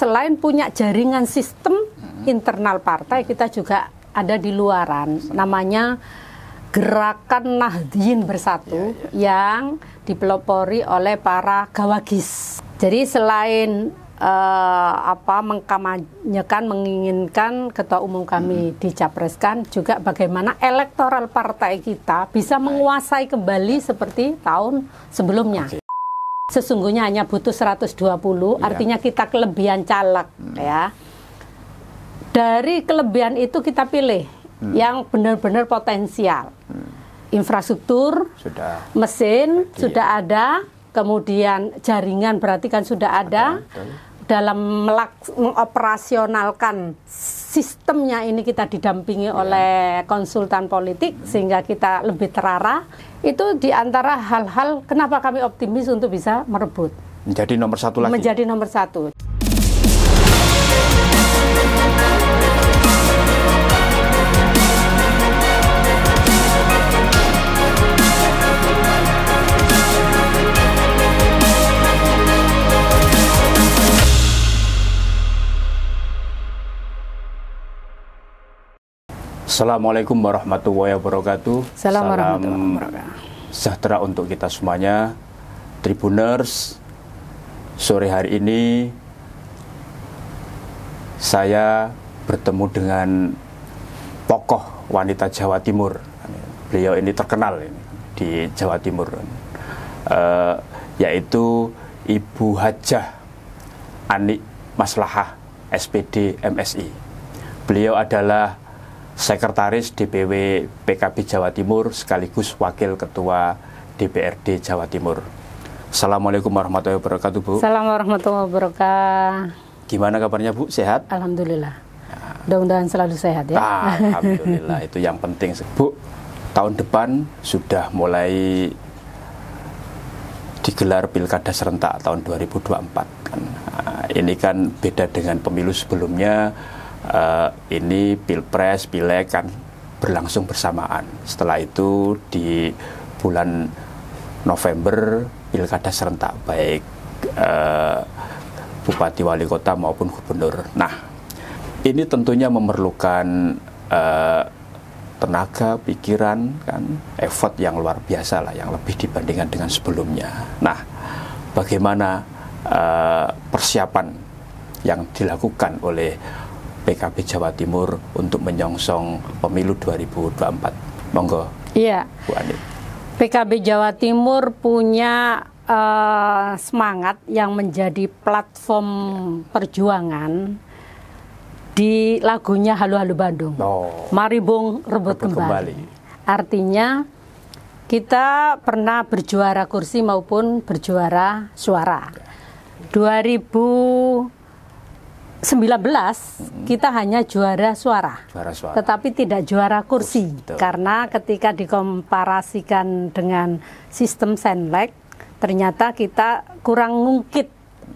selain punya jaringan sistem internal partai kita juga ada di luaran namanya gerakan Nahdien Bersatu ya, ya. yang dipelopori oleh para gawagis. Jadi selain uh, apa mengkamanyakan menginginkan ketua umum kami hmm. dicapreskan juga bagaimana elektoral partai kita bisa menguasai kembali seperti tahun sebelumnya. Okay sesungguhnya hanya butuh 120, yeah. Iya. artinya kita kelebihan caleg hmm. ya. Dari kelebihan itu kita pilih hmm. yang benar-benar potensial. Hmm. Infrastruktur, sudah. mesin Jadi, iya. sudah ada, kemudian jaringan berarti kan sudah ada, ada dalam melak, mengoperasionalkan sistemnya ini kita didampingi yeah. oleh konsultan politik hmm. sehingga kita lebih terarah itu diantara hal-hal kenapa kami optimis untuk bisa merebut menjadi nomor satu lagi menjadi nomor satu Assalamualaikum warahmatullahi wabarakatuh. Salam, warahmatullahi wabarakatuh. Sejahtera untuk kita semuanya. Tribuners, sore hari ini saya bertemu dengan tokoh wanita Jawa Timur. Beliau ini terkenal di Jawa Timur, eh, yaitu Ibu Hajah Ani Maslahah SPD MSI. Beliau adalah Sekretaris DPW PKB Jawa Timur sekaligus Wakil Ketua DPRD Jawa Timur. Assalamualaikum warahmatullahi wabarakatuh Bu. Assalamualaikum warahmatullahi wabarakatuh. Gimana kabarnya Bu? Sehat? Alhamdulillah. Mudah-mudahan selalu sehat ya. Ah, Alhamdulillah itu yang penting. Bu, tahun depan sudah mulai digelar pilkada serentak tahun 2024 kan. Nah, ini kan beda dengan pemilu sebelumnya uh, ini pilpres, pileg kan berlangsung bersamaan. Setelah itu di bulan November pilkada serentak baik uh, bupati wali kota maupun gubernur. Nah ini tentunya memerlukan uh, tenaga, pikiran, kan effort yang luar biasa lah, yang lebih dibandingkan dengan sebelumnya. Nah bagaimana uh, persiapan yang dilakukan oleh PKB Jawa Timur untuk menyongsong pemilu 2024. Monggo. Iya. Bu Ani. PKB Jawa Timur punya uh, semangat yang menjadi platform ya. perjuangan di lagunya Halo halu Bandung. Oh. Mari Bung rebut, rebut kembali. kembali. Artinya kita pernah berjuara kursi maupun berjuara suara. Ya. 2000 19 hmm. kita hanya juara suara. Juara suara. Tetapi tidak juara kursi Betul. karena ketika dikomparasikan dengan sistem Senlek ternyata kita kurang ngungkit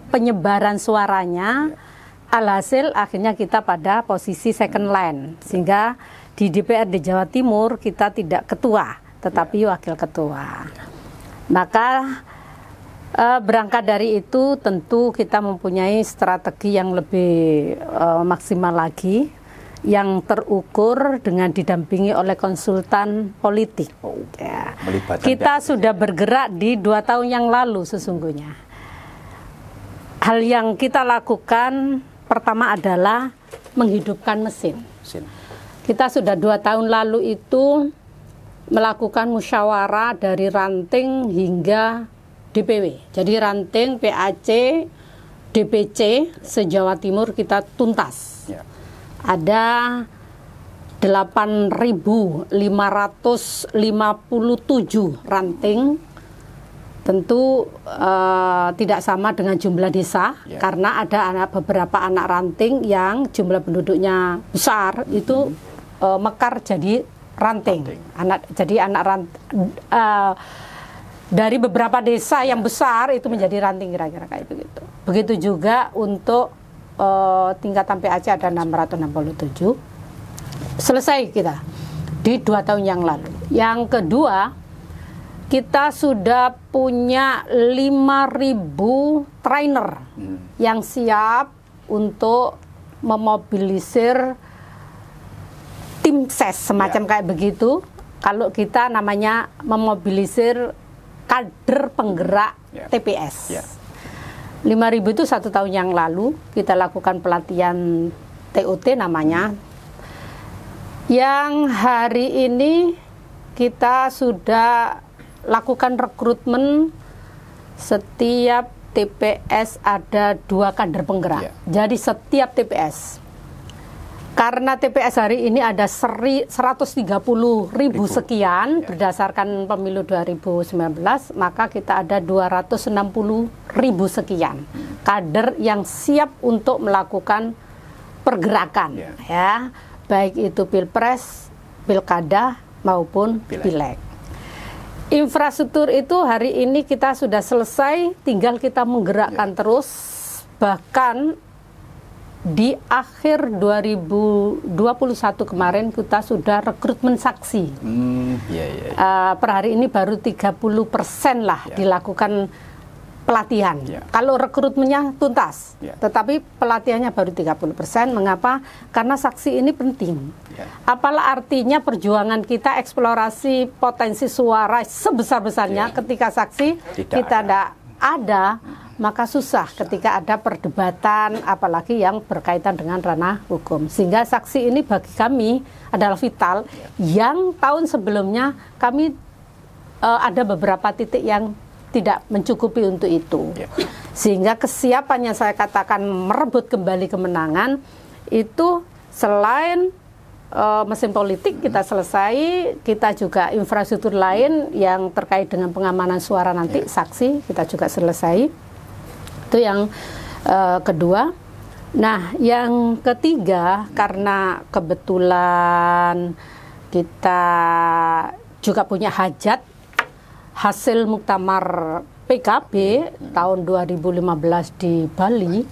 penyebaran suaranya. Iya. Alhasil akhirnya kita pada posisi second line sehingga di DPR di Jawa Timur kita tidak ketua tetapi iya. wakil ketua. Maka Uh, berangkat dari itu tentu kita mempunyai strategi yang lebih uh, maksimal lagi yang terukur dengan didampingi oleh konsultan politik. Oh, ya. Kita sudah bergerak di dua tahun yang lalu sesungguhnya. Hal yang kita lakukan pertama adalah menghidupkan mesin. mesin. Kita sudah dua tahun lalu itu melakukan musyawarah dari ranting hingga DPW. Jadi ranting PAC, DPC sejawa Timur kita tuntas. Ya. Ada 8.557 ranting. Tentu uh, tidak sama dengan jumlah desa ya. karena ada anak beberapa anak ranting yang jumlah penduduknya besar -hmm. itu uh, eh, mekar jadi ranting. ranting. Anak jadi anak ranting. uh, eh, dari beberapa desa yang besar itu menjadi ranting kira-kira kayak begitu. Begitu juga untuk uh, tingkatan PAC ada 667. Selesai kita di dua tahun yang lalu. Yang kedua, kita sudah punya 5.000 trainer hmm. yang siap untuk memobilisir tim ses semacam ya. kayak begitu. Kalau kita namanya memobilisir kader penggerak yeah. TPS. Yeah. 5.000 itu satu tahun yang lalu kita lakukan pelatihan TOT namanya. Yang hari ini kita sudah lakukan rekrutmen setiap TPS ada dua kader penggerak. Yeah. Jadi setiap TPS karena TPS hari ini ada seri, 130 ribu, ribu. sekian ya. berdasarkan pemilu 2019, maka kita ada 260 ribu sekian kader yang siap untuk melakukan pergerakan ya, ya baik itu pilpres, pilkada maupun pileg. Infrastruktur itu hari ini kita sudah selesai, tinggal kita menggerakkan ya. terus bahkan di akhir 2021 kemarin kita sudah rekrutmen saksi. Hmm, yeah, yeah. Uh, per hari ini baru 30 persen lah yeah. dilakukan pelatihan. Yeah. Kalau rekrutmennya tuntas, yeah. tetapi pelatihannya baru 30 persen. Mengapa? Karena saksi ini penting. Yeah. Apalah artinya perjuangan kita eksplorasi potensi suara sebesar-besarnya yeah. ketika saksi tidak kita ada. tidak ada. Hmm maka susah ketika ada perdebatan apalagi yang berkaitan dengan ranah hukum. Sehingga saksi ini bagi kami adalah vital yang tahun sebelumnya kami uh, ada beberapa titik yang tidak mencukupi untuk itu. Ya. Sehingga kesiapannya saya katakan merebut kembali kemenangan itu selain uh, mesin politik kita selesai, kita juga infrastruktur lain yang terkait dengan pengamanan suara nanti ya. saksi kita juga selesai. Itu yang uh, kedua. Nah, yang ketiga karena kebetulan kita juga punya hajat hasil muktamar PKB tahun 2015 di Bali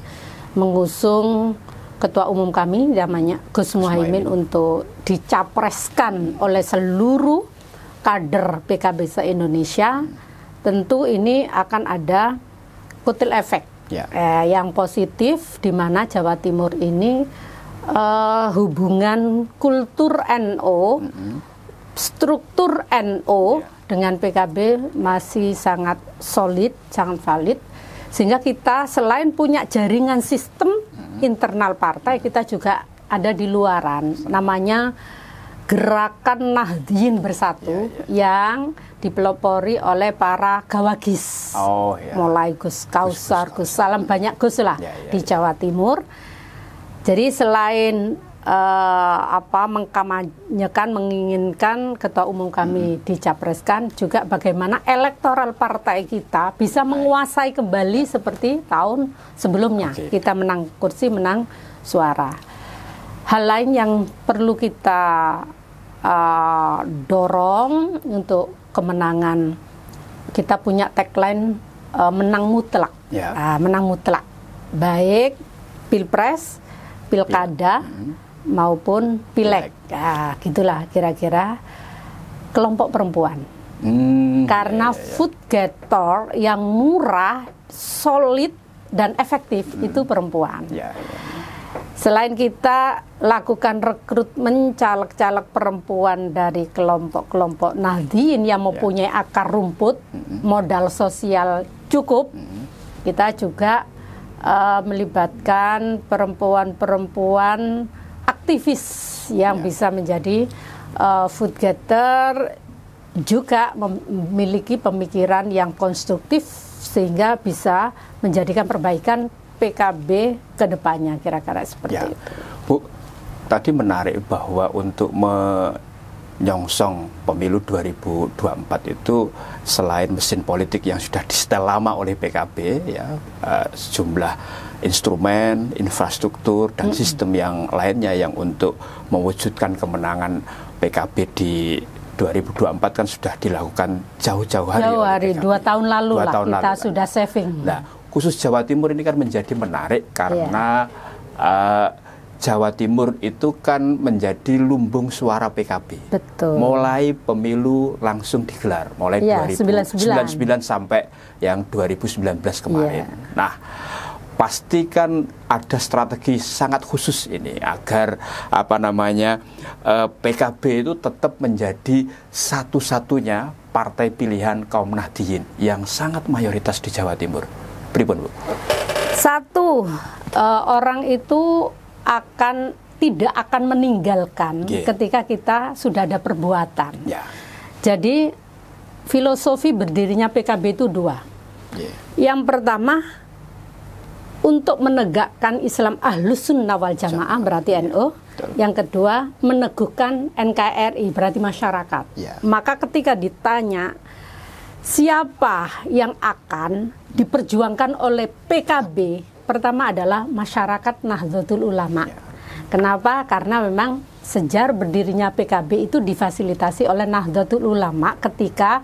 mengusung ketua umum kami namanya Gus Muhaimin untuk dicapreskan oleh seluruh kader PKB se-Indonesia. Tentu ini akan ada kutil efek Yeah. Eh, yang positif di mana Jawa Timur ini eh, hubungan kultur NO, mm -hmm. struktur NO yeah. dengan PKB masih sangat solid, sangat valid, sehingga kita selain punya jaringan sistem mm -hmm. internal partai, kita juga ada di luaran, namanya gerakan Nahdien Bersatu yeah, yeah. yang dipelopori oleh para gawagis. Oh, yeah. Mulai Gus Kausar, Gus, Gus, Gus Salam, banyak Gus lah yeah, yeah, di ya. Jawa Timur. Jadi selain uh, apa mengkamanyakan menginginkan ketua umum kami hmm. dicapreskan juga bagaimana elektoral partai kita bisa menguasai kembali seperti tahun sebelumnya. Okay. Kita menang kursi, menang suara hal lain yang perlu kita uh, dorong untuk kemenangan kita punya tagline uh, menang mutlak yeah. Ya. uh, menang mutlak baik pilpres pilkada Pil. Hmm. Hmm. maupun pileg uh, gitulah kira-kira kelompok perempuan hmm, karena yeah, yeah. Ya. food getter yang murah solid dan efektif hmm. itu perempuan yeah, yeah. Ya. Selain kita lakukan rekrutmen caleg-caleg perempuan dari kelompok-kelompok Nahdien yang ya. mempunyai akar rumput, modal sosial cukup, kita juga uh, melibatkan perempuan-perempuan aktivis yang ya. bisa menjadi uh, food getter juga memiliki pemikiran yang konstruktif sehingga bisa menjadikan perbaikan PKB ke depannya kira-kira seperti ya. itu. Bu, tadi menarik bahwa untuk menyongsong pemilu 2024 itu selain mesin politik yang sudah disetel lama oleh PKB ya, uh, sejumlah instrumen, infrastruktur dan mm -hmm. sistem yang lainnya yang untuk mewujudkan kemenangan PKB di 2024 kan sudah dilakukan jauh-jauh hari. Jauh hari, dua tahun lalu dua lah tahun kita lalu. sudah saving. Nah, khusus Jawa Timur ini kan menjadi menarik karena yeah. uh, Jawa Timur itu kan menjadi lumbung suara PKB. Betul. Mulai pemilu langsung digelar, mulai ya, 2099 sampai yang 2019 kemarin. Ya. Nah, pastikan ada strategi sangat khusus ini agar apa namanya eh, PKB itu tetap menjadi satu-satunya partai pilihan kaum Nahdiyin yang sangat mayoritas di Jawa Timur pripun Bu? Satu uh, orang itu akan tidak akan meninggalkan yeah. ketika kita sudah ada perbuatan. Yeah. Jadi filosofi berdirinya PKB itu dua. Yeah. Yang pertama untuk menegakkan Islam ahlus sunnah wal jamaah berarti NU. Ya, NO. Yang kedua meneguhkan NKRI berarti masyarakat. Yeah. Maka ketika ditanya siapa yang akan diperjuangkan oleh PKB pertama adalah masyarakat Nahdlatul Ulama. Ya. Kenapa? Karena memang sejarah berdirinya PKB itu difasilitasi oleh Nahdlatul Ulama ketika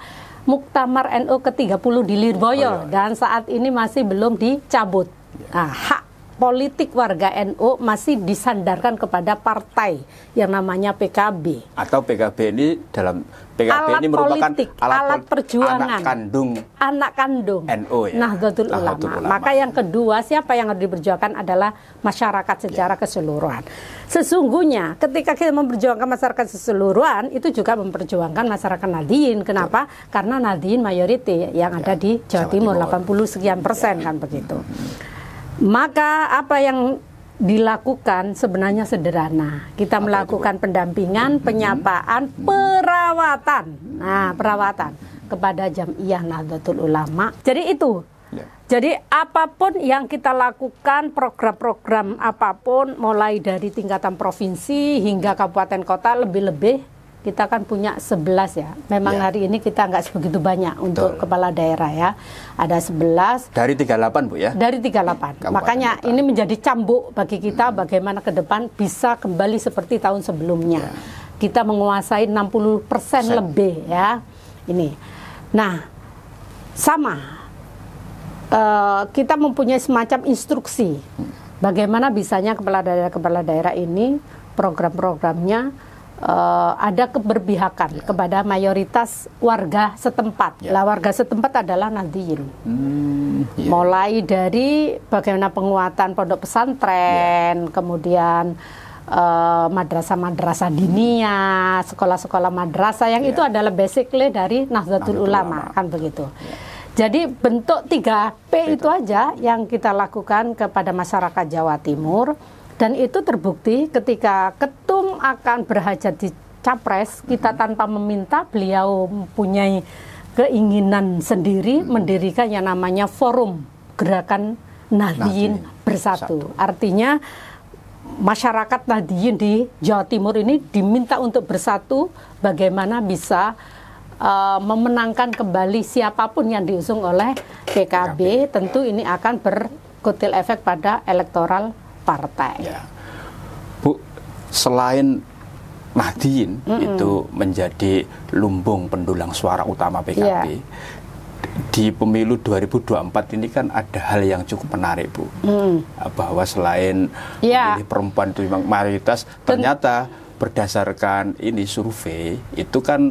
Muktamar NU ke-30 di Lirboyo dan saat ini masih belum dicabut. Ya. Nah, hak politik warga NU masih disandarkan kepada partai yang namanya PKB. Atau PKB ini dalam PKB alat ini merupakan politik, alat, alat perjuangan anak kandung anak kandung NU ya. Nahdlatul Ulama. Ulama. Maka yang kedua siapa yang harus diperjuangkan adalah masyarakat secara ya. keseluruhan. Sesungguhnya ketika kita memperjuangkan masyarakat keseluruhan itu juga memperjuangkan masyarakat Nadiin. Kenapa? Ya. Karena Nadiin mayoriti yang ya. ada di Jawa, Jawa Timur, Timur 80 sekian persen ya. kan begitu. Hmm. Maka apa yang dilakukan sebenarnya sederhana. Kita apa melakukan itu, pendampingan, mm-hmm. penyapaan, mm-hmm. perawatan. Nah, perawatan kepada Jamiah Nahdlatul Ulama. Jadi itu. Ya. Jadi apapun yang kita lakukan, program-program apapun mulai dari tingkatan provinsi hingga kabupaten kota lebih-lebih kita kan punya 11 ya. Memang ya. hari ini kita nggak sebegitu banyak untuk kepala daerah ya. Ada 11 dari 38 Bu ya. Dari 38. delapan. Makanya ini menjadi cambuk bagi kita hmm. bagaimana ke depan bisa kembali seperti tahun sebelumnya. Ya. Kita menguasai 60% Persen. lebih ya. Ini. Nah, sama Uh, kita mempunyai semacam instruksi hmm. bagaimana bisanya kepala daerah-kepala daerah ini program-programnya uh, ada keberpihakan ya. kepada mayoritas warga setempat. Ya. Lah warga setempat adalah Nadiyin. Hmm, ya. Mulai dari bagaimana penguatan pondok pesantren, ya. kemudian eh, madrasah-madrasah uh, dinia, sekolah-sekolah madrasah yang ya. itu adalah basically dari Nahdlatul Ulama, Ulama kan begitu. Ya. Jadi bentuk 3P itu aja yang kita lakukan kepada masyarakat Jawa Timur dan itu terbukti ketika ketum akan berhajat di capres, kita mm-hmm. tanpa meminta beliau mempunyai keinginan sendiri mm-hmm. mendirikan yang namanya forum gerakan Nahdiyin Bersatu. Artinya masyarakat Nahdiyin di Jawa Timur ini diminta untuk bersatu bagaimana bisa uh, memenangkan kembali siapapun yang diusung oleh PKB. PKB. Tentu ini akan berkutil efek pada elektoral partai. Ya. Bu, selain Mahdiin mm -mm. itu menjadi lumbung pendulang suara utama PKB. Yeah. Di pemilu 2024 ini kan ada hal yang cukup menarik, Bu. Mm. Bahwa selain yeah. pemilih perempuan itu memang mayoritas, ternyata berdasarkan ini survei itu kan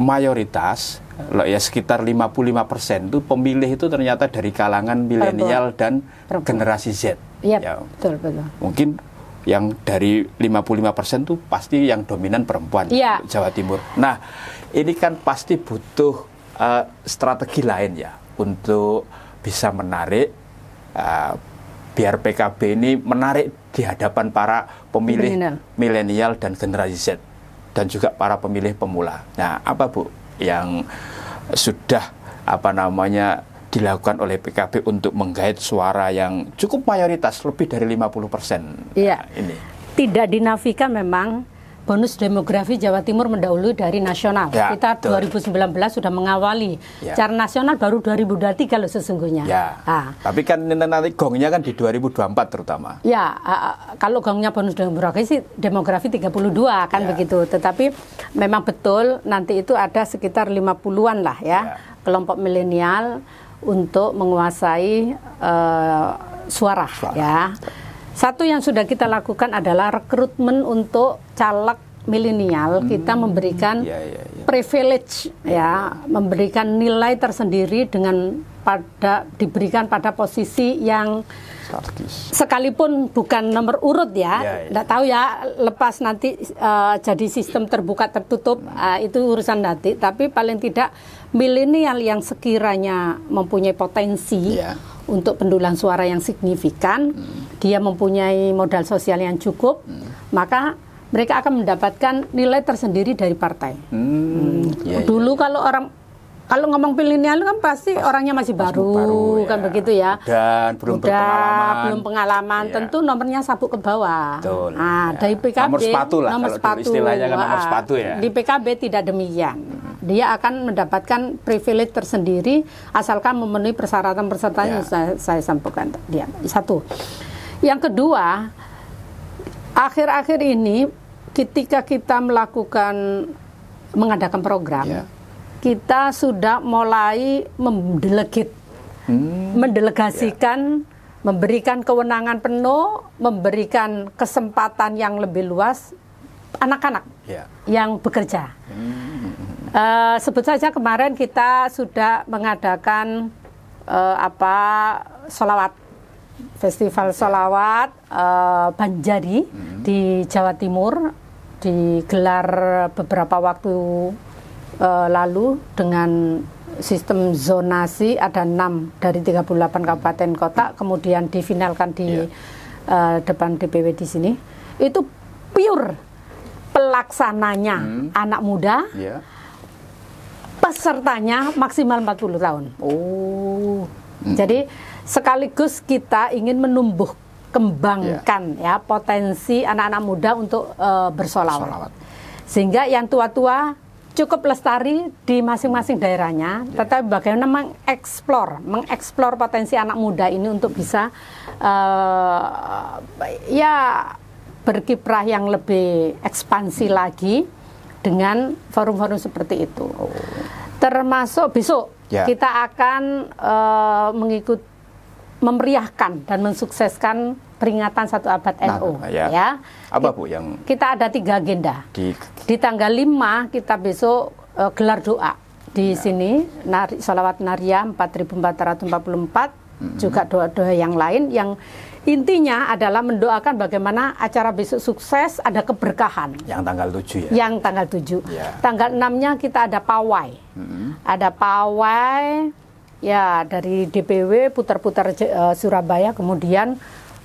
mayoritas loh ya sekitar 55% itu pemilih itu ternyata dari kalangan milenial dan Perempuan. generasi Z. Yep, ya, betul betul. Mungkin yang dari 55% tuh pasti yang dominan perempuan ya. Jawa Timur. Nah, ini kan pasti butuh uh, strategi lain ya untuk bisa menarik uh, biar PKB ini menarik di hadapan para pemilih milenial dan generasi Z dan juga para pemilih pemula. Nah, apa Bu yang sudah apa namanya dilakukan oleh PKB untuk menggait suara yang cukup mayoritas lebih dari 50 persen. Iya. Nah, ini tidak dinafikan memang bonus demografi Jawa Timur mendahului dari nasional. Ya, Kita betul. 2019 sudah mengawali. Ya. Cara nasional baru 2023 kalau sesungguhnya. Ya. Ah. Tapi kan nanti gongnya kan di 2024 terutama. Ya, uh, kalau gongnya bonus demografi sih demografi 32 kan ya. begitu. Tetapi memang betul nanti itu ada sekitar 50-an lah ya, ya. kelompok milenial untuk menguasai uh, suara, suara ya. Satu yang sudah kita lakukan adalah rekrutmen untuk caleg milenial hmm, kita memberikan yeah, yeah, yeah. privilege ya, memberikan nilai tersendiri dengan pada diberikan pada posisi yang Sarkis. Sekalipun bukan nomor urut ya, tidak ya. ya. tahu ya lepas nanti uh, jadi sistem terbuka tertutup hmm. uh, itu urusan nanti. Tapi paling tidak milenial yang sekiranya mempunyai potensi ya. untuk pendulang suara yang signifikan, hmm. dia mempunyai modal sosial yang cukup, hmm. maka mereka akan mendapatkan nilai tersendiri dari partai. Hmm. Hmm. Ya, ya. Dulu ya. kalau orang kalau ngomong milenial kan pasti pas, orangnya masih pas baru, baru kan ya. kan begitu ya. Dan belum Udah, berpengalaman. Belum pengalaman, ya. tentu nomornya sabuk ke bawah. Betul. Nah, ya. dari PKB nomor sepatu lah nomor sepatu. istilahnya kan ya. nomor sepatu ya. Di PKB tidak demikian. Dia akan mendapatkan privilege tersendiri asalkan memenuhi persyaratan persyaratan ya. saya, saya sampaikan dia. Satu. Yang kedua, akhir-akhir ini ketika kita melakukan mengadakan program yeah kita sudah mulai mendelegit, hmm. mendelegasikan, yeah. memberikan kewenangan penuh, memberikan kesempatan yang lebih luas anak-anak yeah. yang bekerja. Hmm. Uh, sebut saja kemarin kita sudah mengadakan uh, apa solawat festival ya. solawat uh, eh, Banjari hmm. di Jawa Timur digelar beberapa waktu Eh, lalu dengan sistem zonasi ada 6 dari 38 kabupaten kota kemudian difinalkan di yeah. Iya. uh, depan DPW di sini itu pure pelaksananya hmm. anak muda yeah. pesertanya maksimal 40 tahun oh hmm. jadi sekaligus kita ingin menumbuh kembangkan yeah. ya potensi anak-anak muda untuk uh, bersolawat sehingga yang tua-tua cukup lestari di masing-masing daerahnya, ya. tetapi bagaimana mengeksplor, mengeksplor potensi anak muda ini untuk bisa uh, ya berkiprah yang lebih ekspansi lagi dengan forum-forum seperti itu. Oh. Termasuk besok yeah. kita akan uh, eh, mengikuti memeriahkan dan mensukseskan peringatan satu abad NU nah, ya. ya. Apa Bu yang kita ada tiga agenda. Di, di tanggal 5 kita besok uh, gelar doa di ya. sini nari, salawat naria 4444 mm -hmm. juga doa-doa yang lain yang intinya adalah mendoakan bagaimana acara besok sukses, ada keberkahan. Yang tanggal 7 ya. Yang tanggal 7. Ya. Tanggal 6-nya kita ada pawai. Hmm. Ada pawai ya dari DPW putar-putar uh, Surabaya kemudian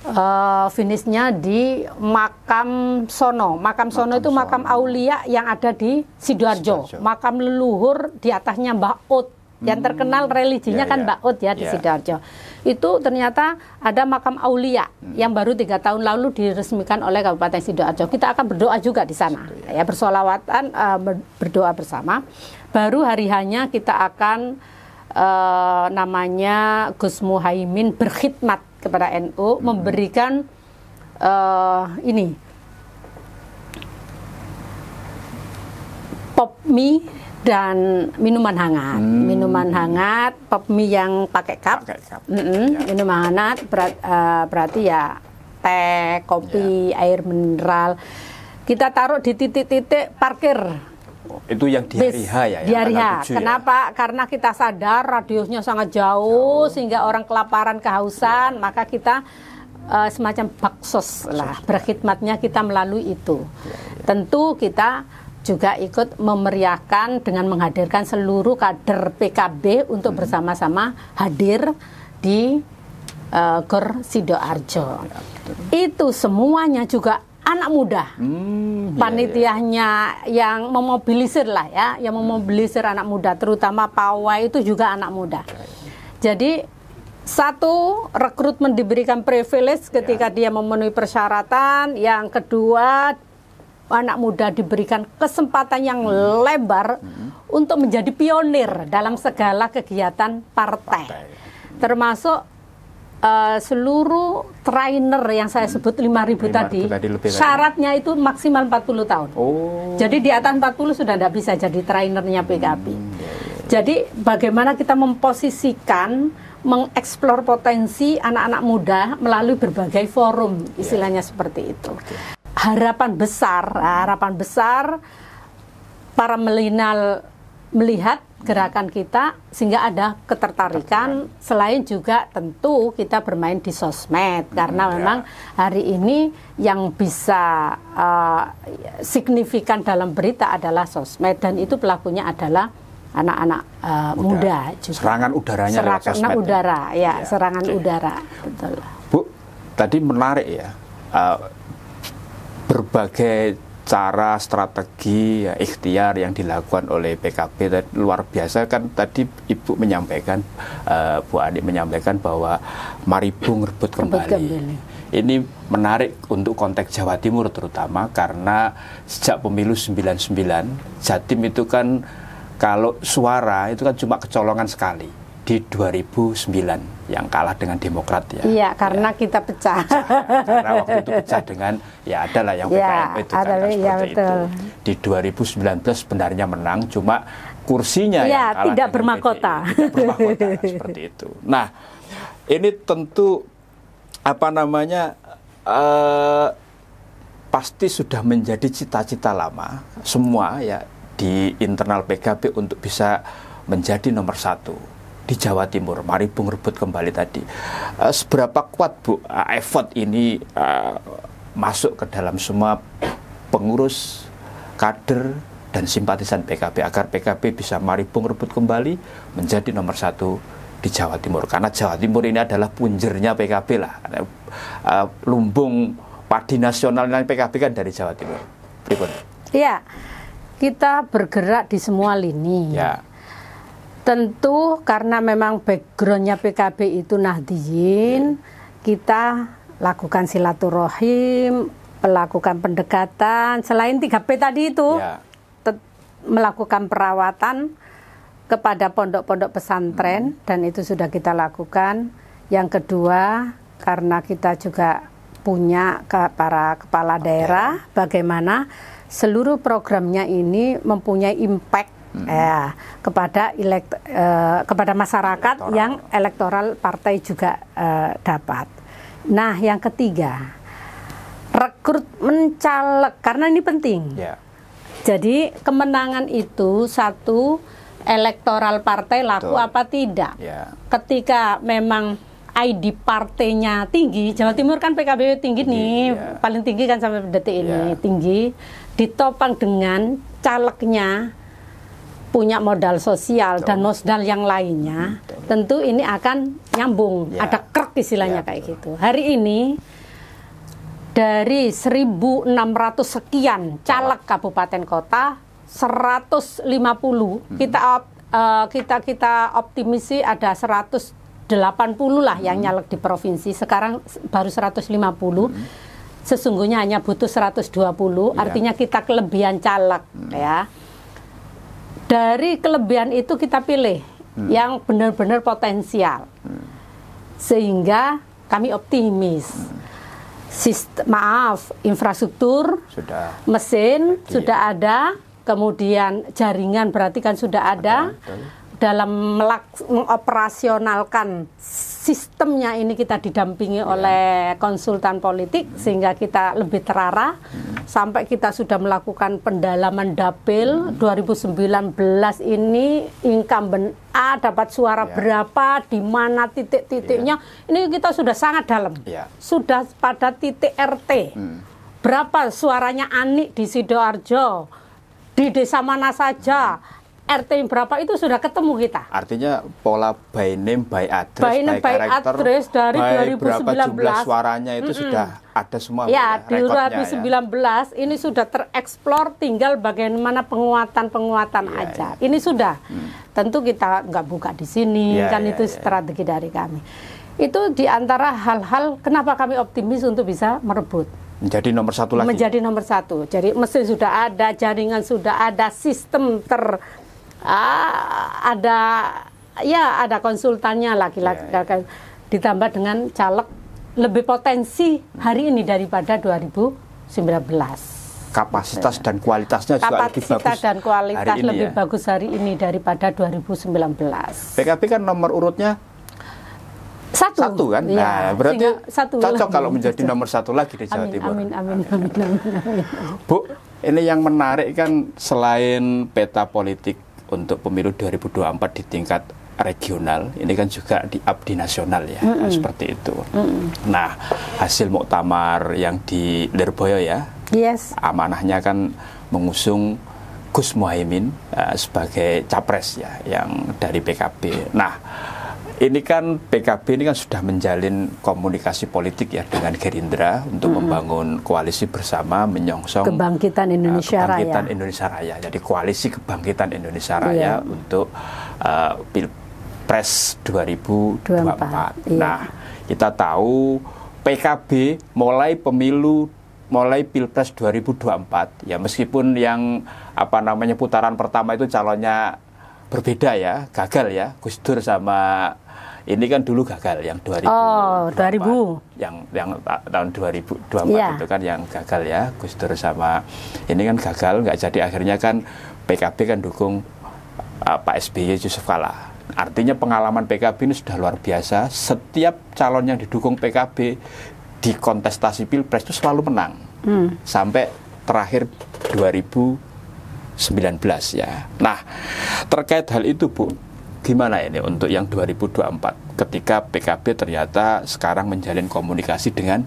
uh, finishnya di makam Sono. Makam Sono itu makam Aulia yang ada di Sidoarjo. Sidoarjo. Makam leluhur di atasnya Mbak Ut yang hmm. terkenal religinya yeah, kan yeah. Mbak Ut ya di yeah. Sidoarjo. Itu ternyata ada makam Aulia hmm. yang baru tiga tahun lalu diresmikan oleh Kabupaten Sidoarjo. Kita akan berdoa juga di sana, Sidoarjo. ya, ya bersolawatan uh, berdoa bersama. Baru hari hanya kita akan uh, namanya Gus Muhaimin berkhidmat kepada NU hmm. memberikan uh, ini pop mie dan minuman hangat, hmm. minuman hangat, pop mie yang pakai cup, pakai cup. Mm -hmm. ya. minuman hangat berat, uh, berarti ya teh, kopi, ya. air mineral. Kita taruh di titik-titik parkir itu yang di hari H ya? Di hari H. Ya? Kenapa? Ya? Karena kita sadar radiusnya sangat jauh, jauh. sehingga orang kelaparan, kehausan, ya. maka kita uh, semacam baksos, lah. Ya. Berkhidmatnya kita melalui itu. Ya, ya. Tentu kita juga ikut memeriahkan dengan menghadirkan seluruh kader PKB untuk hmm. bersama-sama hadir di uh, Gor Sidoarjo. Ya, itu semuanya juga anak muda. Hmm, iya, Panitiahnya ya, ya. yang memobilisir lah ya, yang memobilisir anak muda, terutama pawai itu juga anak muda. Jadi satu rekrutmen diberikan privilege ya. ketika ya. dia memenuhi persyaratan, yang kedua anak muda diberikan kesempatan yang hmm. lebar hmm. untuk menjadi pionir dalam segala kegiatan partai, partai. termasuk Eh, seluruh trainer yang saya hmm. sebut 5000 tadi, tadi syaratnya itu maksimal 40 tahun. Oh. Jadi di atas 40 sudah tidak bisa jadi trainernya PKP. Hmm, ya, ya, ya. Jadi bagaimana kita memposisikan mengeksplor potensi anak-anak muda melalui berbagai forum, ya. istilahnya ya. seperti itu. Okay. Harapan besar, harapan besar para milenial melihat gerakan kita sehingga ada ketertarikan selain juga tentu kita bermain di sosmed hmm, karena ya. memang hari ini yang bisa uh, signifikan dalam berita adalah sosmed dan itu pelakunya adalah anak-anak uh, muda. juga. Serangan udaranya serangan ya? udara ya, ya serangan okay. udara betul. Bu, tadi menarik ya. Uh, berbagai cara strategi ya, ikhtiar yang dilakukan oleh PKB luar biasa kan tadi Ibu menyampaikan uh, Bu Adik menyampaikan bahwa Maribung rebut kembali. kembali. Ini menarik untuk konteks Jawa Timur terutama karena sejak pemilu 99 Jatim itu kan kalau suara itu kan cuma kecolongan sekali di 2009 yang kalah dengan Demokrat ya. Iya, karena ya. kita pecah. Karena waktu itu pecah dengan ya adalah yang PKMP ya, itu kan, kan ya, betul. itu. Di 2019 sebenarnya menang cuma kursinya ya, yang kalah tidak bermakota. tidak bermakota seperti itu. Nah, ini tentu apa namanya uh, pasti sudah menjadi cita-cita lama semua ya di internal PKB untuk bisa menjadi nomor satu di Jawa Timur. Mari Bung rebut kembali tadi. Uh, seberapa kuat Bu uh, effort ini uh, masuk ke dalam semua pengurus, kader, dan simpatisan PKB agar PKB bisa mari Bung rebut kembali menjadi nomor satu di Jawa Timur karena Jawa Timur ini adalah punjernya PKB lah uh, lumbung padi nasional dan PKB kan dari Jawa Timur berikut ya kita bergerak di semua lini ya Tentu karena memang backgroundnya PKB itu Nahdiyin, hmm. kita lakukan silaturahim, melakukan pendekatan. Selain 3P tadi itu, ya. melakukan perawatan kepada pondok-pondok pesantren hmm. dan itu sudah kita lakukan. Yang kedua, karena kita juga punya ke para kepala daerah, bagaimana seluruh programnya ini mempunyai impact hmm. Ya, kepada elekt, eh, kepada masyarakat elektoral. yang elektoral partai juga eh, dapat. Nah, yang ketiga, rekrutmen caleg karena ini penting. Yeah. Jadi kemenangan itu satu elektoral partai laku Betul. apa tidak. Yeah. Ketika memang ID partainya tinggi, Jawa Timur kan PKB tinggi, tinggi nih, yeah. paling tinggi kan sampai detik ini ya. tinggi, ditopang dengan calegnya punya modal sosial dan modal yang lainnya, hmm, Betul. tentu ini akan nyambung, ya. ada krek istilahnya ya, kayak gitu. Hari ini dari 1.600 sekian caleg kabupaten kota, 150 hmm. kita uh, kita kita optimisi ada 180 lah hmm. yang nyalek di provinsi. Sekarang baru 150. Hmm sesungguhnya hanya butuh 120, ya. artinya kita kelebihan caleg hmm. ya dari kelebihan itu kita pilih hmm. yang benar-benar potensial hmm. sehingga kami optimis hmm. Sistem, maaf infrastruktur sudah mesin Jadi, sudah ada kemudian jaringan berarti kan sudah ada, ada dalam melak, mengoperasionalkan sistemnya ini kita didampingi yeah. oleh konsultan politik mm. sehingga kita lebih terarah mm. sampai kita sudah melakukan pendalaman dapil mm. 2019 ini incumbent A dapat suara yeah. berapa di mana titik-titiknya yeah. ini kita sudah sangat dalam yeah. sudah pada titik RT mm. berapa suaranya Anik di Sidoarjo di desa mana saja mm RT berapa itu sudah ketemu kita. Artinya pola by name, by address, by, name, by, by karakter, address dari by 2019. berapa jumlah suaranya itu mm -mm. sudah ada semua. Ya, ya di 2019 ya. ini sudah tereksplor, tinggal bagaimana penguatan-penguatan ya, aja. Ya. Ini sudah. Hmm. Tentu kita nggak buka di sini, ya, kan ya, itu ya. strategi dari kami. Itu di antara hal-hal kenapa kami optimis untuk bisa merebut menjadi nomor satu lagi menjadi nomor satu jadi mesin sudah ada jaringan sudah ada sistem ter uh, ada ya ada konsultannya laki-laki yeah. Ya. ditambah dengan caleg lebih potensi hari ini daripada 2019. Kapasitas dan kualitasnya juga Kapasitas lebih bagus. dan kualitas hari lebih ya. bagus hari ini daripada 2019. PKP kan nomor urutnya satu, satu kan? Ya, nah, berarti satu cocok kalau menjadi nomor satu lagi di Jawa amin, Timur. amin, amin, amin, amin, amin. Bu, ini yang menarik kan selain peta politik untuk pemilu 2024 di tingkat regional ini kan juga di up nasional ya mm -mm. seperti itu. Mm -mm. Nah hasil muktamar yang di Lerboyo ya, yes. amanahnya kan mengusung Gus Muhaimin uh, eh, sebagai capres ya yang dari PKB. Nah ini kan PKB ini kan sudah menjalin komunikasi politik ya dengan Gerindra untuk mm -hmm. membangun koalisi bersama menyongsong kebangkitan eh, Indonesia uh, kebangkitan Raya. Indonesia Raya. Jadi koalisi kebangkitan Indonesia Raya yeah. untuk uh, Pilpres 2024. 24. Iya. Nah, kita tahu PKB mulai pemilu mulai Pilpres 2024 ya meskipun yang apa namanya putaran pertama itu calonnya berbeda ya, gagal ya, Gus Dur sama ini kan dulu gagal yang 2000. Oh, 2000. Yang yang tahun 2024 yeah. Iya. itu kan yang gagal ya Gus Dur sama ini kan gagal nggak jadi akhirnya kan PKB kan dukung uh, Pak SBY Yusuf Kala. Artinya pengalaman PKB ini sudah luar biasa. Setiap calon yang didukung PKB di kontestasi pilpres itu selalu menang. Hmm. Sampai terakhir 2019 ya. Nah, terkait hal itu Bu, gimana ini untuk yang 2024 ketika PKB ternyata sekarang menjalin komunikasi dengan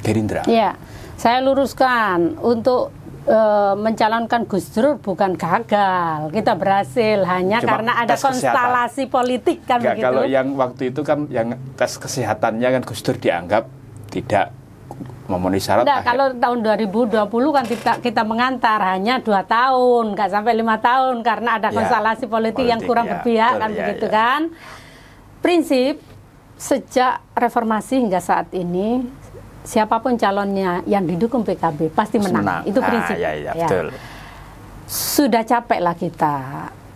Gerindra. Ya, saya luruskan untuk e, mencalonkan Gus Dur bukan gagal, kita berhasil hanya Cuma karena ada konstelasi kesehatan. politik kan Nggak, begitu. Kalau yang waktu itu kan yang tes kesehatannya kan Gus Dur dianggap tidak memenuhi syarat Nggak, kalau tahun 2020 kan kita kita mengantar hanya dua tahun nggak sampai lima tahun karena ada ya, konstelasi politik, politik yang kurang ya, berpihak kan ya, begitu ya. kan prinsip sejak reformasi hingga saat ini siapapun calonnya yang didukung PKB pasti menang, menang. itu prinsip ah, ya, ya, ya. Betul. sudah lah kita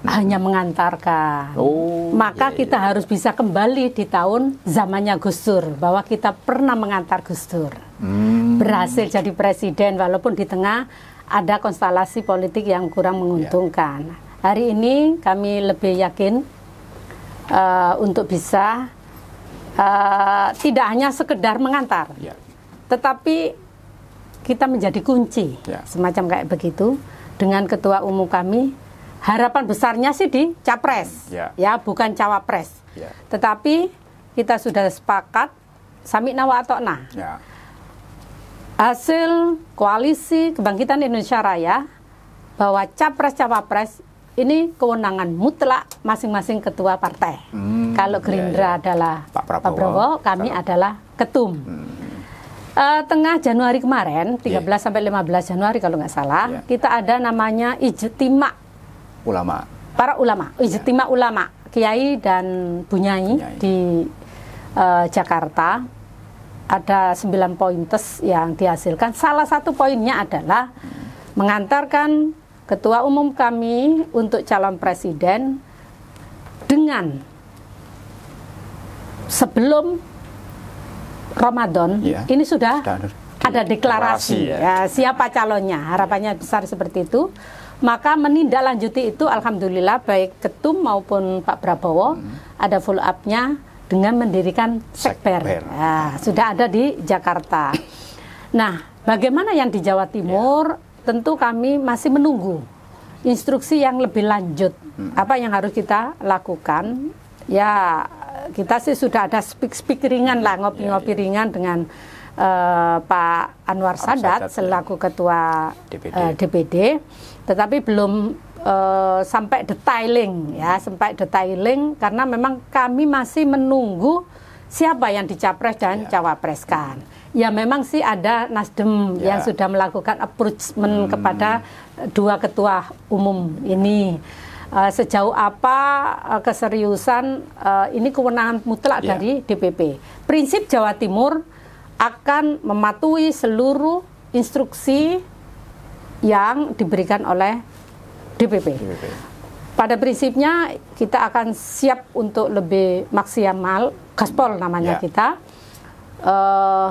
hanya mengantarkan. Oh, Maka yeah, kita iya. harus bisa kembali di tahun zamannya Gus Dur bahwa kita pernah mengantar Gus Dur. Hmm. Berhasil jadi presiden walaupun di tengah ada konstelasi politik yang kurang iya. menguntungkan. Yeah. Hari ini kami lebih yakin uh, untuk bisa uh, tidak hanya sekedar mengantar. Yeah. Tetapi kita menjadi kunci. Yeah. Semacam kayak begitu dengan ketua umum kami harapan besarnya sih di capres, yeah. ya bukan cawapres. Yeah. Tetapi kita sudah sepakat nawa atau Nah, Yeah. Hasil koalisi kebangkitan Indonesia Raya bahwa capres cawapres ini kewenangan mutlak masing-masing ketua partai. Hmm, Kalau ya, Gerindra yeah, yeah. adalah Pak Prabowo, Pak Prabowo kami Pak. adalah ketum. Hmm. Uh, tengah Januari kemarin, 13 ya. yeah. sampai 15 Januari kalau nggak salah, yeah. kita ada namanya ijtima ulama. Para ulama, ya. ijtima ya. ulama, kiai dan bunyai, bunyai. di uh, Jakarta ada 9 pointes yang dihasilkan. Salah satu poinnya adalah hmm. mengantarkan ketua umum kami untuk calon presiden dengan sebelum Ramadan ya. ini sudah, sudah ada deklarasi, deklarasi ya. ya siapa calonnya harapannya besar seperti itu maka menindaklanjuti itu alhamdulillah baik ketum maupun Pak Prabowo hmm. ada follow up-nya dengan mendirikan Sekber. Sekber. Ya, sudah ada di Jakarta. Nah, bagaimana yang di Jawa Timur? Ya. Tentu kami masih menunggu instruksi yang lebih lanjut. Hmm. Apa yang harus kita lakukan? Ya, kita sih sudah ada speak-speak ringan lah, ngopi-ngopi ya, ya. ringan dengan uh, Pak Anwar Sadat, Sadat selaku ya. ketua DPD. Uh, eh, DPD tetapi belum uh, sampai detailing ya, sampai detailing karena memang kami masih menunggu siapa yang dicapres dan yeah. cawapreskan. Ya memang sih ada Nasdem yeah. yang sudah melakukan approachment hmm. kepada dua ketua umum ini. Uh, sejauh apa uh, keseriusan uh, ini kewenangan mutlak yeah. dari DPP. Prinsip Jawa Timur akan mematuhi seluruh instruksi yang diberikan oleh DPP. Pada prinsipnya kita akan siap untuk lebih maksimal, gaspol namanya yeah. kita, uh,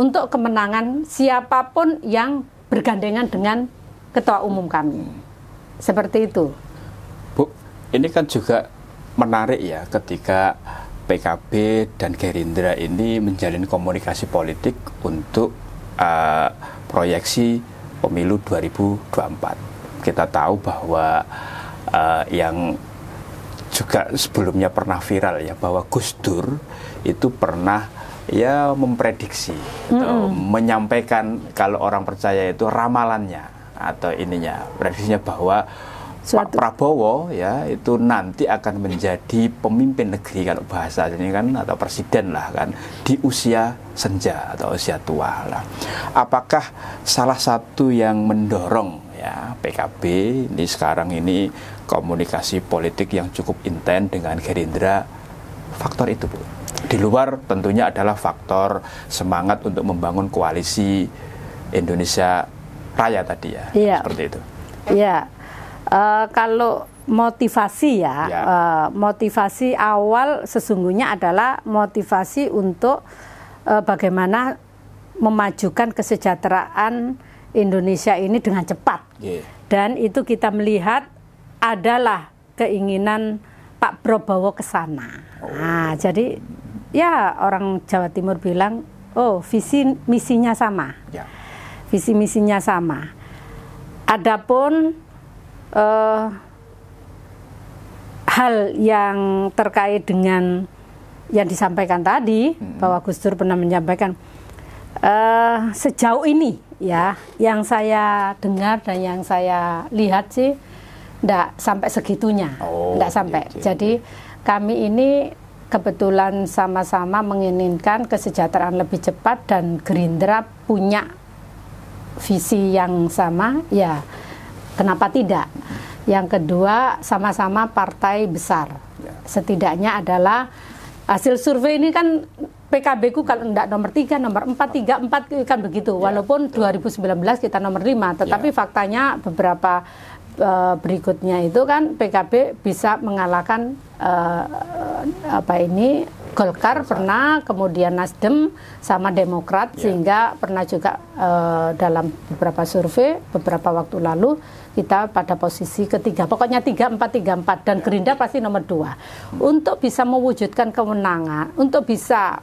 untuk kemenangan siapapun yang bergandengan dengan ketua umum kami. Seperti itu. Bu, ini kan juga menarik ya ketika PKB dan Gerindra ini menjalin komunikasi politik untuk uh, proyeksi pemilu 2024. Kita tahu bahwa uh, yang juga sebelumnya pernah viral ya bahwa Gus Dur itu pernah ya memprediksi mm-hmm. atau menyampaikan kalau orang percaya itu ramalannya atau ininya prediksinya bahwa Pak Prabowo ya itu nanti akan menjadi pemimpin negeri kalau bahasa ini kan atau presiden lah kan di usia senja atau usia tua lah. Apakah salah satu yang mendorong ya PKB ini sekarang ini komunikasi politik yang cukup intens dengan Gerindra faktor itu Bu. Di luar tentunya adalah faktor semangat untuk membangun koalisi Indonesia Raya tadi ya. ya. Seperti itu. Iya. Eh, kalau motivasi ya, ya. Uh, motivasi awal sesungguhnya adalah motivasi untuk uh, bagaimana memajukan kesejahteraan Indonesia ini dengan cepat. Yeah. Dan itu kita melihat adalah keinginan Pak Prabowo ke sana. Oh. Nah, jadi ya orang Jawa Timur bilang, oh visi misinya sama. Yeah. Visi misinya sama. Adapun uh, hal yang terkait dengan yang disampaikan tadi hmm. bahwa Gus Dur pernah menyampaikan uh, sejauh ini ya yang saya dengar dan yang saya lihat sih tidak sampai segitunya tidak oh, sampai sampai iya. iya jadi iya. kami ini kebetulan sama-sama menginginkan kesejahteraan lebih cepat dan Gerindra punya visi yang sama ya Kenapa tidak? Yang kedua, sama-sama partai besar. Ya. Setidaknya adalah hasil survei ini kan PKB ku kan enggak nomor 3, nomor 4, 3, 4 kan begitu. Ya, Walaupun 2019 kita nomor 5, ya. tetapi faktanya beberapa eh, berikutnya itu kan PKB bisa mengalahkan uh, apa ini Golkar pernah, kemudian Nasdem sama Demokrat yeah. sehingga pernah juga uh, dalam beberapa survei beberapa waktu lalu kita pada posisi ketiga. Pokoknya tiga empat tiga empat dan ya. Gerindra pasti nomor dua. Untuk bisa mewujudkan kemenangan, untuk bisa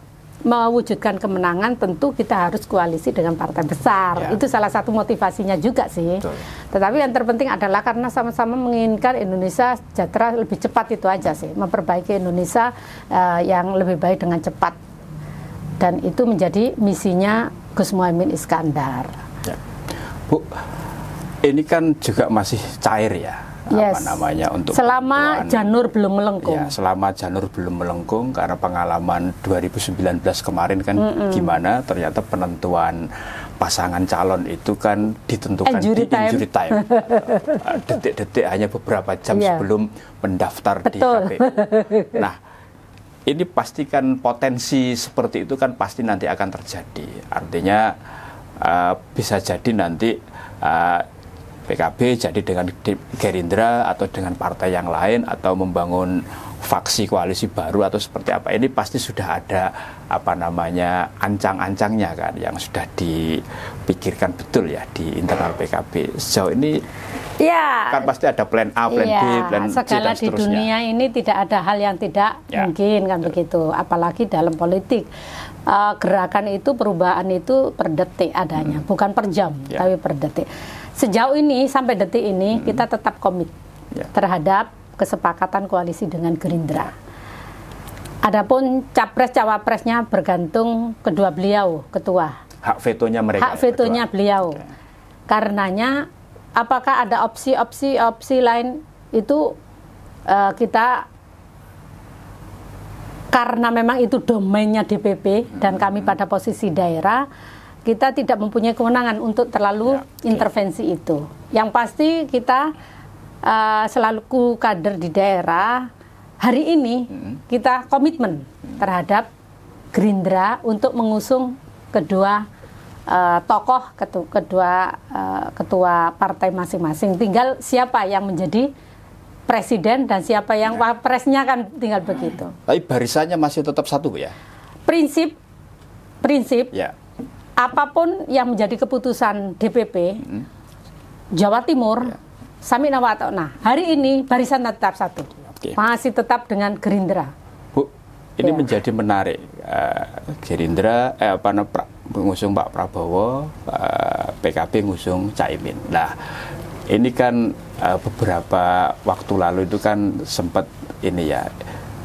mewujudkan kemenangan tentu kita harus koalisi dengan partai besar. Ya. Itu salah satu motivasinya juga sih. Betul. Tetapi yang terpenting adalah karena sama-sama menginginkan Indonesia sejahtera lebih cepat itu aja sih, memperbaiki Indonesia uh, yang lebih baik dengan cepat. Dan itu menjadi misinya Gus Muhaimin Iskandar. Ya. Bu, ini kan juga masih cair ya yes. apa namanya untuk selama bantuan, janur belum melengkung. Ya, selama janur belum melengkung karena pengalaman 2019 kemarin kan mm -mm. gimana ternyata penentuan pasangan calon itu kan ditentukan injury eh, di time. injury time. Eh, detik-detik hanya beberapa jam yeah. sebelum mendaftar Betul. di KPU. Nah, ini pastikan potensi seperti itu kan pasti nanti akan terjadi. Artinya uh, bisa jadi nanti uh, PKB jadi dengan Gerindra atau dengan partai yang lain atau membangun faksi koalisi baru atau seperti apa ini pasti sudah ada apa namanya ancang-ancangnya kan yang sudah dipikirkan betul ya di internal PKB sejauh ini ya kan pasti ada plan A, plan ya, B, iya, plan C dan seterusnya. di dunia ini tidak ada hal yang tidak ya. mungkin kan betul. Ya. begitu apalagi dalam politik eh, gerakan itu perubahan itu per detik adanya hmm. bukan per jam ya. tapi per detik sejauh ini sampai detik ini hmm. kita tetap komit ya. terhadap kesepakatan koalisi dengan Gerindra. Adapun capres cawapresnya bergantung kedua beliau ketua. Hak vetonya mereka. Hak ya, vetonya ya, beliau. Okay. Karenanya apakah ada opsi-opsi opsi lain itu uh, kita karena memang itu domainnya DPP dan hmm. kami pada posisi daerah kita tidak mempunyai kewenangan untuk terlalu ya, okay. intervensi itu. Yang pasti kita uh, eh, selalu kader di daerah hari ini hmm. kita komitmen hmm. terhadap Gerindra untuk mengusung kedua uh, tokoh ketu, kedua uh, ketua partai masing-masing. Tinggal siapa yang menjadi presiden dan siapa yang ya. wapresnya kan tinggal hmm. begitu. Tapi barisannya masih tetap satu ya. Prinsip prinsip ya apapun yang menjadi keputusan DPP hmm. Jawa Timur ya. Sami Nah, hari ini barisan tetap satu. Okay. Masih tetap dengan Gerindra. Bu, ini ya. menjadi menarik. Uh, Gerindra eh apa pra, mengusung Pak Prabowo, uh, eh, PKB mengusung Caimin. Nah, ini kan uh, beberapa waktu lalu itu kan sempat ini ya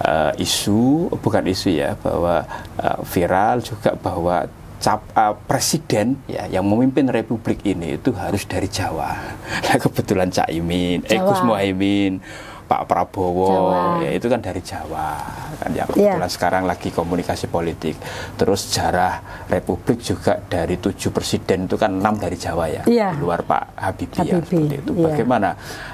uh, isu bukan isu ya bahwa uh, viral juga bahwa cap, uh, presiden ya yang memimpin republik ini itu harus dari Jawa. Nah, kebetulan Cak Imin, eh, Gus Mohaimin, Pak Prabowo, ya itu kan dari Jawa. Kan ya iya. kebetulan yeah. sekarang lagi komunikasi politik. Terus sejarah republik juga dari tujuh presiden itu kan enam dari Jawa ya. Yeah. Di luar Pak Habibie, ya, Habibie. Ya, itu. Yeah. Bagaimana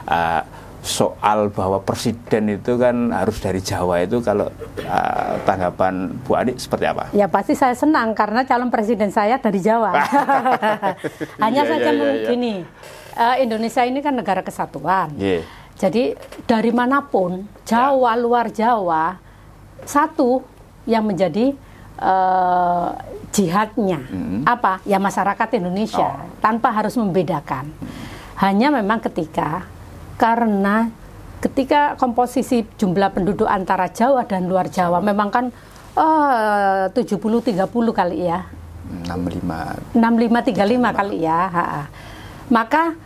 uh, soal bahwa presiden itu kan harus dari Jawa itu kalau uh, tanggapan Bu Ani seperti apa? Ya pasti saya senang karena calon presiden saya dari Jawa. Hanya iya, saja iya, iya, mungkin uh, eh, Indonesia ini kan negara kesatuan. Yeah. Jadi dari manapun Jawa yeah. luar Jawa satu yang menjadi uh, jihadnya mm. apa? Ya masyarakat Indonesia oh. tanpa harus membedakan. Hmm. Hanya memang ketika karena ketika komposisi jumlah penduduk antara Jawa dan luar Jawa memang kan oh, eh, 70-30 kali ya 65 65-35 kali ya ha -ha. maka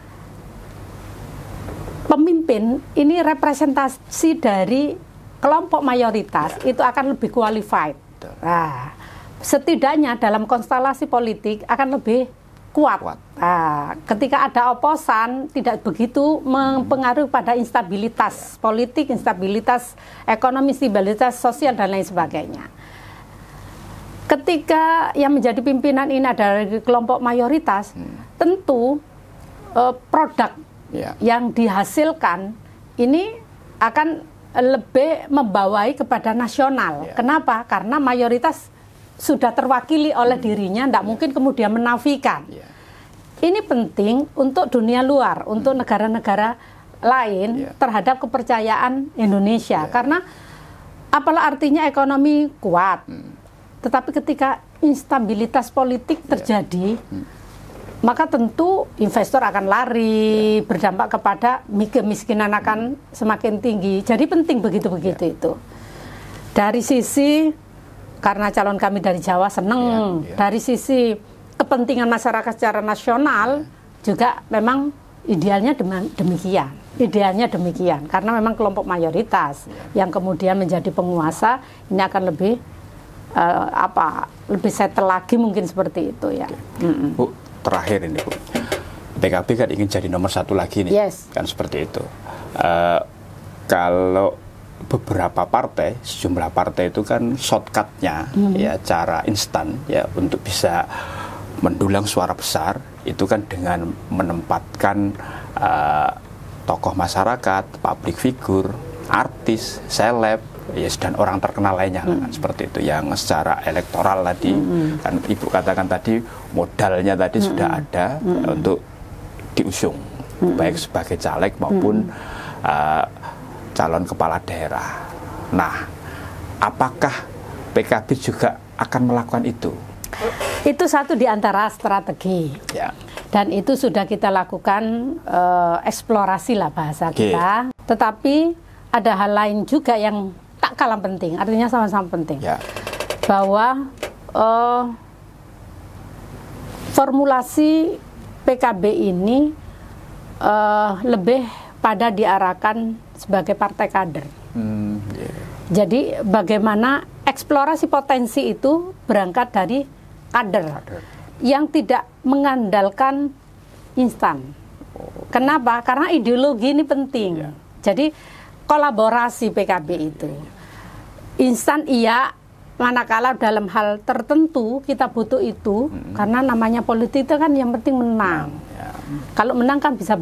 pemimpin ini representasi dari kelompok mayoritas ya. itu akan lebih qualified nah setidaknya dalam konstelasi politik akan lebih kuat. kuat. Nah, ketika ada oposan tidak begitu mempengaruhi pada instabilitas politik, instabilitas ekonomi, instabilitas sosial dan lain sebagainya. Ketika yang menjadi pimpinan ini adalah kelompok mayoritas, hmm. tentu uh, produk yeah. yang dihasilkan ini akan lebih membawai kepada nasional. Yeah. Kenapa? Karena mayoritas sudah terwakili oleh hmm. dirinya, tidak iya. mungkin kemudian menafikan. Iya. Ini penting untuk dunia luar, untuk hmm. negara-negara lain iya. terhadap kepercayaan Indonesia, karena apalah artinya ekonomi kuat, hmm. tetapi ketika instabilitas politik terjadi maka tentu investor akan lari ya. berdampak kepada kemiskinan akan semakin tinggi jadi penting begitu begitu ya. itu dari sisi karena calon kami dari Jawa seneng ya, ya. dari sisi kepentingan masyarakat secara nasional ya. juga memang idealnya demikian idealnya demikian karena memang kelompok mayoritas ya. yang kemudian menjadi penguasa ini akan lebih uh, apa lebih settle lagi mungkin seperti itu ya. Mm -mm. Bu terakhir ini bu PKB kan ingin jadi nomor satu lagi nih yes. kan seperti itu. Uh, kalau beberapa partai, sejumlah partai itu kan shortcutnya hmm. ya cara instan ya untuk bisa mendulang suara besar itu kan dengan menempatkan uh, tokoh masyarakat, public figure, artis, seleb, yes ya, dan orang terkenal lainnya kan, hmm. kan seperti itu yang secara elektoral tadi hmm. kan ibu katakan tadi modalnya tadi hmm. sudah ada hmm. untuk diusung hmm. baik sebagai caleg maupun hmm. uh, calon kepala daerah. Nah, apakah PKB juga akan melakukan itu? Itu satu di antara strategi. Ya. Dan itu sudah kita lakukan uh, eksplorasi lah bahasa okay. kita. Tetapi ada hal lain juga yang tak kalah penting. Artinya sama-sama penting. Ya. Bahwa uh, formulasi PKB ini uh, lebih pada diarahkan sebagai partai kader. Hmm, yeah. Jadi bagaimana eksplorasi potensi itu berangkat dari kader, kader. yang tidak mengandalkan instan. Oh. Kenapa? Karena ideologi ini penting. Yeah. Jadi kolaborasi PKB itu instan iya manakala dalam hal tertentu kita butuh itu hmm. karena namanya politik itu kan yang penting menang. Hmm kalau menang kan bisa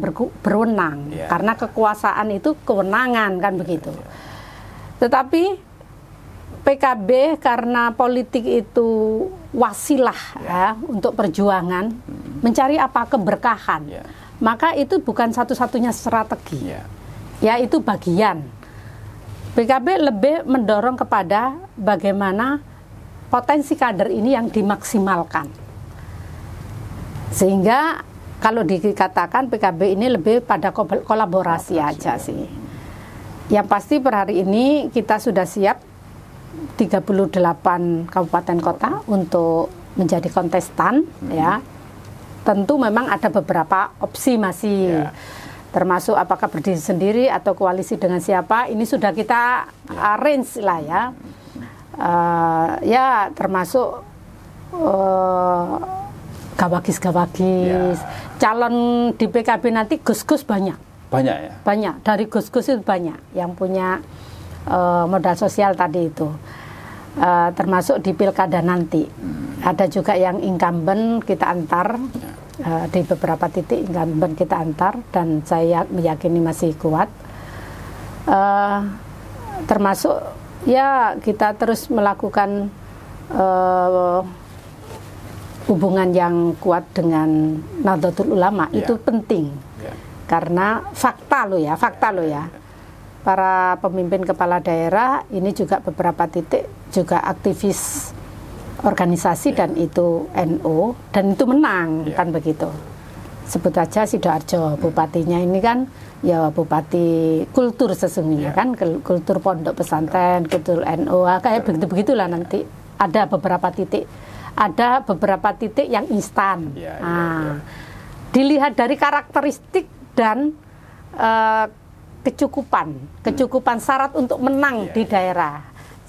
berwenang yeah. karena kekuasaan itu kewenangan kan begitu iya. tetapi PKB karena politik itu wasilah yeah. ya untuk perjuangan hmm. mencari apa keberkahan yeah. maka itu bukan satu-satunya strategi yeah. ya itu bagian PKB lebih mendorong kepada bagaimana potensi kader ini yang dimaksimalkan. Sehingga kalau dikatakan PKB ini lebih pada kolaborasi kolaborasi aja ya. sih. Yang pasti per hari ini kita sudah siap 38 kabupaten kota untuk menjadi kontestan hmm. ya. Tentu memang ada beberapa opsi masih. Yeah termasuk apakah berdiri sendiri atau koalisi dengan siapa ini sudah kita ya. arrange lah ya uh, ya termasuk uh, gawakis-gawakis. Ya. Calon di PKB nanti gus-gus banyak. Banyak ya? Banyak. Dari gus-gus itu banyak yang punya uh, modal sosial tadi itu. Uh, termasuk di pilkada nanti. Hmm. Ada juga yang incumbent kita antar. Ya. Uh, di beberapa titik incumbent kita antar. Dan saya meyakini masih kuat. Uh, termasuk ya kita terus melakukan... Uh, hubungan yang kuat dengan Nahdlatul Ulama yeah. itu penting. Yeah. Karena fakta lo ya, fakta lo ya. Para pemimpin kepala daerah ini juga beberapa titik juga aktivis organisasi yeah. dan itu NO dan itu menang yeah. kan begitu. Sebut aja Sidoarjo, bupatinya ini kan ya bupati kultur sesungguhnya yeah. kan kultur pondok pesantren, kultur NO kayak begitu-begitulah nanti ada beberapa titik ada beberapa titik yang instan. Ya, nah, ya, ya. Dilihat dari karakteristik dan uh, kecukupan, kecukupan hmm. syarat untuk menang ya, di iya. daerah,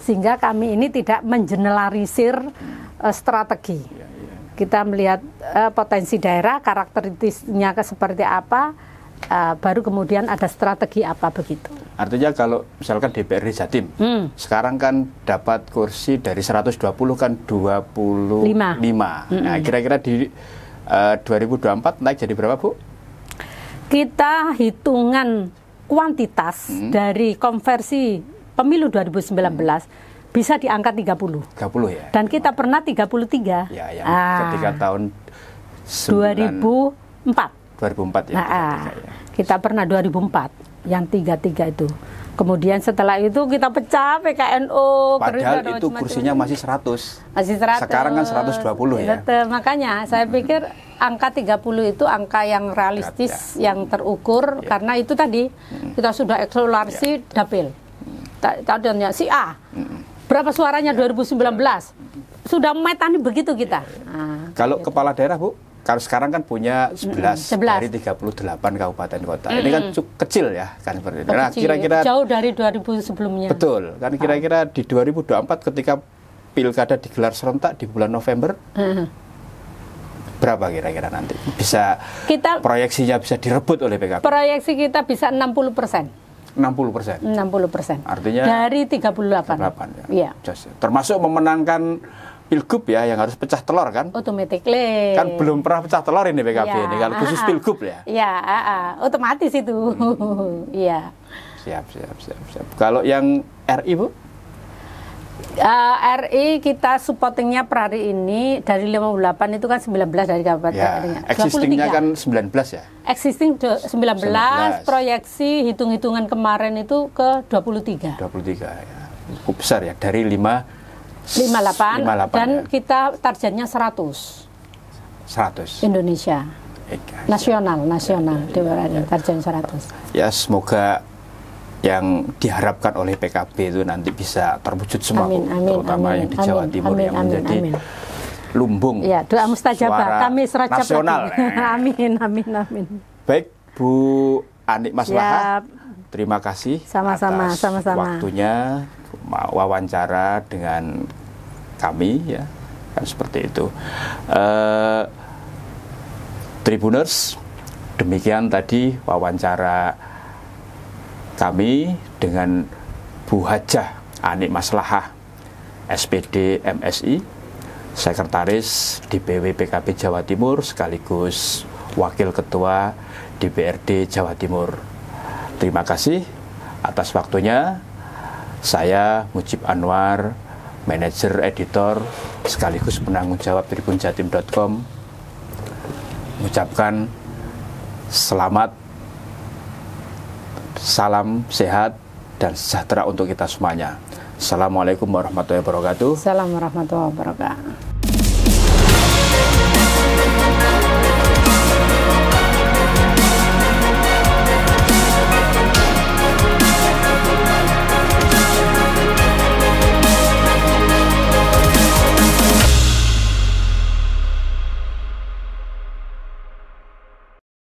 sehingga kami ini tidak menjeneralisir hmm. uh, strategi. Ya, ya. Kita melihat uh, potensi daerah, karakteristiknya seperti apa uh, baru kemudian ada strategi apa begitu. Artinya kalau misalkan DPRD Jatim, hmm. sekarang kan dapat kursi dari 120 kan 25. Lima. Nah, hmm, hmm. kira-kira di eh, uh, 2024 naik jadi berapa, Bu? Kita hitungan kuantitas hmm. dari konversi pemilu 2019 hmm bisa di angka 30. 30 ya. Dan kita oh. pernah 33. Ya, yang ah, ketika tahun 9... 2004. 2004 ya. Nah, ya. Kita pernah 2004 yang tiga tiga itu. Kemudian setelah itu kita pecah PKNU. Padahal Kerja itu kursinya masih 100. Masih 100. Sekarang kan 120 ya. Betul. Makanya saya pikir angka 30 itu angka yang realistis, ya. yang terukur ya. karena itu tadi hmm. kita sudah eksplorasi ya. dapil. Hmm. Tadinya si A. Hmm. Berapa suaranya ya. 2019? Ya. Sudah metani begitu kita. Ya. Nah, Kalau gitu. kepala daerah, Bu? kalau sekarang kan punya 11, 11. dari 38 kabupaten kota. Mm -hmm. Ini kan kecil ya kan seperti itu. Nah, kira-kira jauh dari 2000 sebelumnya. Betul. Kan ah. kira-kira di 2024 ketika pilkada digelar serentak di bulan November, mm -hmm berapa kira-kira nanti bisa kita proyeksinya bisa direbut oleh PKB proyeksi kita bisa 60 persen 60 persen 60 persen artinya dari 38 38 ya, ya. termasuk memenangkan pilgub ya yang harus pecah telur kan? Automatically. Kan belum pernah pecah telur ini PKB ya. ini kalau khusus pilgub ya. Iya, otomatis itu. Hmm. Iya. Hmm. siap, siap, siap, siap. Kalau yang RI Bu? Uh, eh, RI kita supportingnya per hari ini dari 58 itu kan 19 dari kabupaten ya, Existingnya kan 19 ya? Existing 19, 19. proyeksi hitung-hitungan kemarin itu ke 23. 23 ya, cukup besar ya dari 5 58, 58 dan ya. kita targetnya 100. 100. Indonesia. Eka, nasional, ya. nasional ya, ya, ya, ya. target 100. Ya, semoga yang diharapkan oleh PKB itu nanti bisa terwujud semua, amin, amin, terutama amin, yang di Jawa amin, Timur amin, yang amin, menjadi amin. lumbung. Ya, doa mustajabah kami serajab nasional. amin, amin, amin. Baik, Bu Anik Maslahat. terima kasih sama-sama, sama-sama waktunya wawancara dengan kami ya kan seperti itu. Uh, Tribuners, demikian tadi wawancara kami dengan Bu Hajah Anik Maslahah SPD MSI Sekretaris DPW PKB Jawa Timur sekaligus Wakil Ketua DPRD Jawa Timur. Terima kasih atas waktunya. Saya Mujib Anwar, manajer editor sekaligus penanggung jawab tribunjatim.com mengucapkan selamat salam sehat dan sejahtera untuk kita semuanya. Assalamualaikum warahmatullahi wabarakatuh. Assalamualaikum warahmatullahi wabarakatuh.